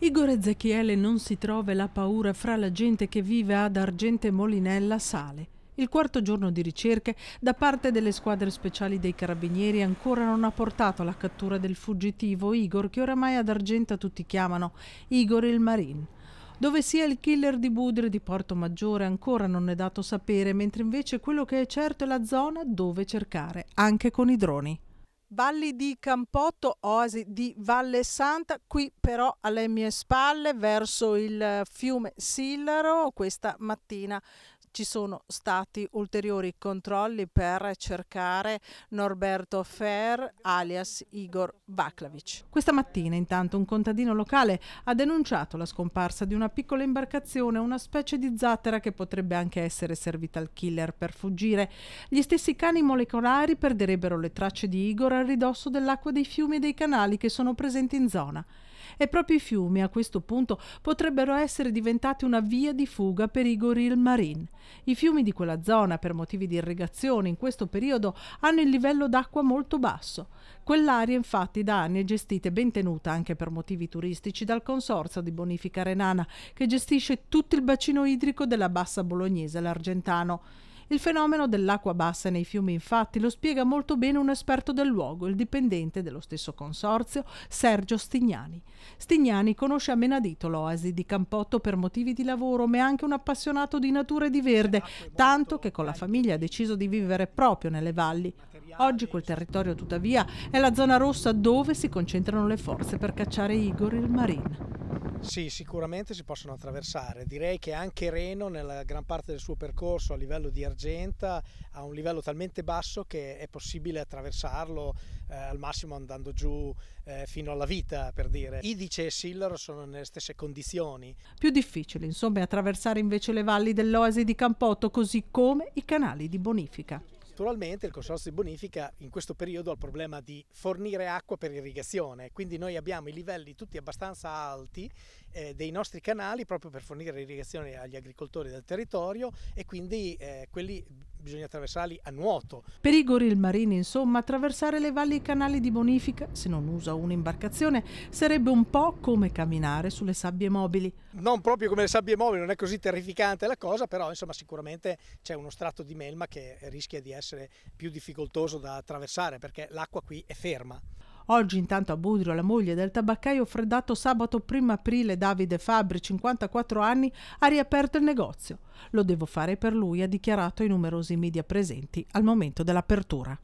Igor Ezechiele non si trova e la paura fra la gente che vive ad Argente Molinella sale. Il quarto giorno di ricerche da parte delle squadre speciali dei carabinieri ancora non ha portato alla cattura del fuggitivo Igor che oramai ad Argenta tutti chiamano Igor il Marin. Dove sia il killer di Budre di Porto Maggiore ancora non è dato sapere, mentre invece quello che è certo è la zona dove cercare, anche con i droni. Valli di Campotto, oasi di Valle Santa, qui però alle mie spalle verso il eh, fiume Sillaro questa mattina ci sono stati ulteriori controlli per cercare Norberto Fer alias Igor Baklavic. Questa mattina intanto un contadino locale ha denunciato la scomparsa di una piccola imbarcazione, una specie di zattera che potrebbe anche essere servita al killer per fuggire. Gli stessi cani molecolari perderebbero le tracce di Igor a ridosso dell'acqua dei fiumi e dei canali che sono presenti in zona e proprio i fiumi a questo punto potrebbero essere diventati una via di fuga per i goril marine. I fiumi di quella zona, per motivi di irrigazione, in questo periodo hanno il livello d'acqua molto basso. Quell'area infatti da anni è gestita e ben tenuta anche per motivi turistici dal Consorzio di Bonifica Renana che gestisce tutto il bacino idrico della bassa bolognese l'Argentano. Il fenomeno dell'acqua bassa nei fiumi infatti lo spiega molto bene un esperto del luogo, il dipendente dello stesso consorzio, Sergio Stignani. Stignani conosce a menadito l'oasi di Campotto per motivi di lavoro, ma è anche un appassionato di natura e di verde, tanto che con la famiglia ha deciso di vivere proprio nelle valli. Oggi quel territorio tuttavia è la zona rossa dove si concentrano le forze per cacciare Igor il marine. Sì, sicuramente si possono attraversare. Direi che anche Reno, nella gran parte del suo percorso a livello di argenta, ha un livello talmente basso che è possibile attraversarlo eh, al massimo andando giù eh, fino alla vita, per dire. Idice e Sillaro sono nelle stesse condizioni. Più difficile, insomma, è attraversare invece le valli dell'Oasi di Campotto, così come i canali di bonifica. Naturalmente il Consorzio di Bonifica in questo periodo ha il problema di fornire acqua per irrigazione, quindi noi abbiamo i livelli tutti abbastanza alti eh, dei nostri canali proprio per fornire irrigazione agli agricoltori del territorio e quindi eh, quelli bisogna attraversarli a nuoto. Per Igor il Marini, insomma, attraversare le valli e i canali di bonifica, se non usa un'imbarcazione, sarebbe un po' come camminare sulle sabbie mobili. Non proprio come le sabbie mobili, non è così terrificante la cosa, però insomma sicuramente c'è uno strato di melma che rischia di essere essere più difficoltoso da attraversare perché l'acqua qui è ferma. Oggi intanto a Budrio la moglie del tabaccaio freddato sabato 1 aprile Davide Fabri, 54 anni, ha riaperto il negozio. Lo devo fare per lui, ha dichiarato i numerosi media presenti al momento dell'apertura.